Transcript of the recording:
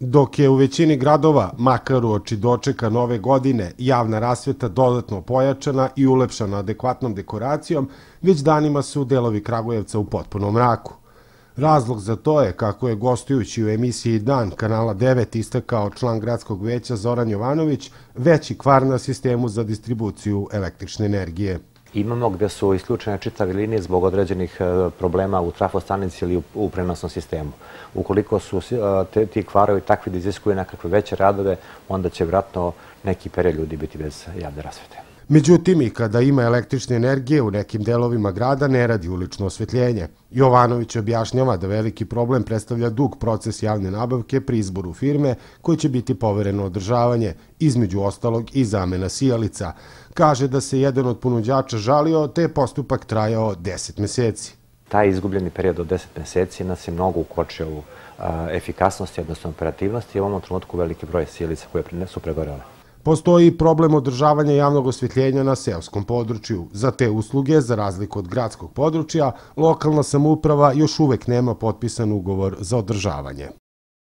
Dok je u većini gradova, makar u oči dočeka nove godine, javna rasveta dodatno pojačana i ulepšana adekvatnom dekoracijom, već danima su delovi Kragujevca u potpunom mraku. Razlog za to je kako je gostujući u emisiji Dan kanala 9 istakao član gradskog veća Zoran Jovanović veći kvar na sistemu za distribuciju električne energije imamo gdje su isključene čitave linije zbog određenih e, problema u trafostanici ili u prenosnom sistemu. Ukoliko su e, ti kvarovi takvi da iziskuju nekakve veće radove, onda će vratno neki period ljudi biti bez javne rasvete. Međutim, i kada ima električne energije, u nekim delovima grada ne radi ulično osvetljenje. Jovanović objašnjava da veliki problem predstavlja dug proces javne nabavke pri izboru firme koji će biti povereno održavanje, između ostalog i zamena sijalica. Kaže da se jedan od ponuđača žalio te je postupak trajao 10 meseci. Taj izgubljeni period od 10 meseci nas je mnogo ukočio u efikasnosti, odnosno operativnosti i u ovom trenutku veliki broj sijalica koje su pregorele. Postoji problem održavanja javnog osvjetljenja na seoskom području. Za te usluge, za razliku od gradskog područja, lokalna samouprava još uvek nema potpisan ugovor za održavanje.